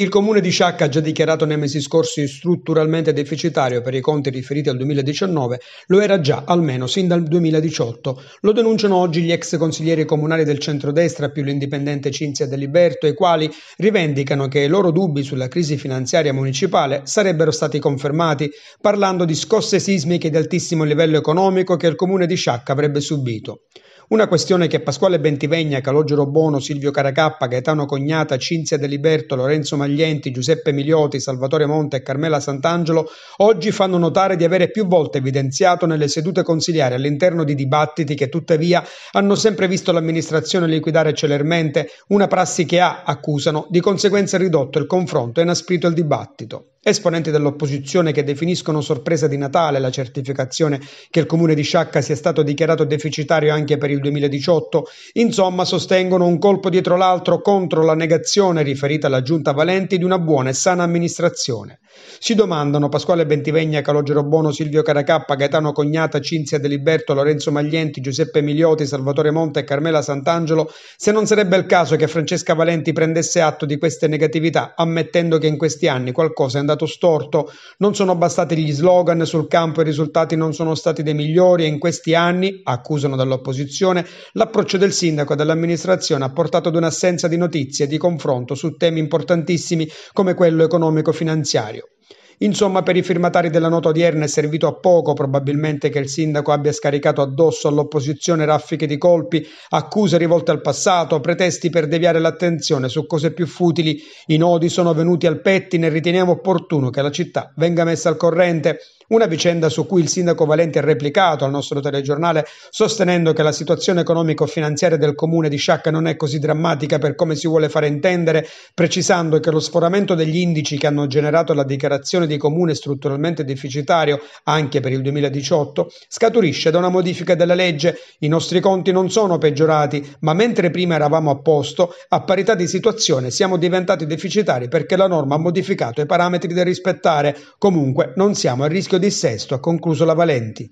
Il comune di Sciacca, già dichiarato nei mesi scorsi strutturalmente deficitario per i conti riferiti al 2019, lo era già almeno sin dal 2018. Lo denunciano oggi gli ex consiglieri comunali del centrodestra più l'indipendente Cinzia Deliberto, i quali rivendicano che i loro dubbi sulla crisi finanziaria municipale sarebbero stati confermati, parlando di scosse sismiche di altissimo livello economico che il comune di Sciacca avrebbe subito. Una questione che Pasquale Bentivegna, Calogero Bono, Silvio Caracappa, Gaetano Cognata, Cinzia Deliberto, Lorenzo Maglione Taglienti, Giuseppe Milioti, Salvatore Monte e Carmela Sant'Angelo, oggi fanno notare di avere più volte evidenziato nelle sedute consigliari all'interno di dibattiti che tuttavia hanno sempre visto l'amministrazione liquidare celermente una prassi che ha, accusano, di conseguenza ridotto il confronto e inasprito il dibattito. Esponenti dell'opposizione che definiscono sorpresa di Natale la certificazione che il comune di Sciacca sia stato dichiarato deficitario anche per il 2018, insomma sostengono un colpo dietro l'altro contro la negazione riferita alla giunta Valenti di una buona e sana amministrazione. Si domandano Pasquale Bentivegna, Calogero Bono, Silvio Caracappa, Gaetano Cognata, Cinzia Deliberto, Lorenzo Maglienti, Giuseppe Milioti, Salvatore Monte e Carmela Sant'Angelo se non sarebbe il caso che Francesca Valenti prendesse atto di queste negatività, ammettendo che in questi anni qualcosa è andato andato storto, non sono bastati gli slogan sul campo, i risultati non sono stati dei migliori e in questi anni, accusano dall'opposizione, l'approccio del sindaco e dell'amministrazione ha portato ad un'assenza di notizie e di confronto su temi importantissimi come quello economico-finanziario. Insomma, per i firmatari della nota odierna è servito a poco probabilmente che il sindaco abbia scaricato addosso all'opposizione raffiche di colpi, accuse rivolte al passato, pretesti per deviare l'attenzione su cose più futili. I nodi sono venuti al pettine e riteniamo opportuno che la città venga messa al corrente. Una vicenda su cui il sindaco Valenti ha replicato al nostro telegiornale sostenendo che la situazione economico-finanziaria del comune di Sciacca non è così drammatica per come si vuole fare intendere, precisando che lo sforamento degli indici che hanno generato la dichiarazione di comune strutturalmente deficitario anche per il 2018 scaturisce da una modifica della legge. I nostri conti non sono peggiorati, ma mentre prima eravamo a posto, a parità di situazione siamo diventati deficitari perché la norma ha modificato i parametri da rispettare. Comunque non siamo a rischio dissesto ha concluso la Valenti.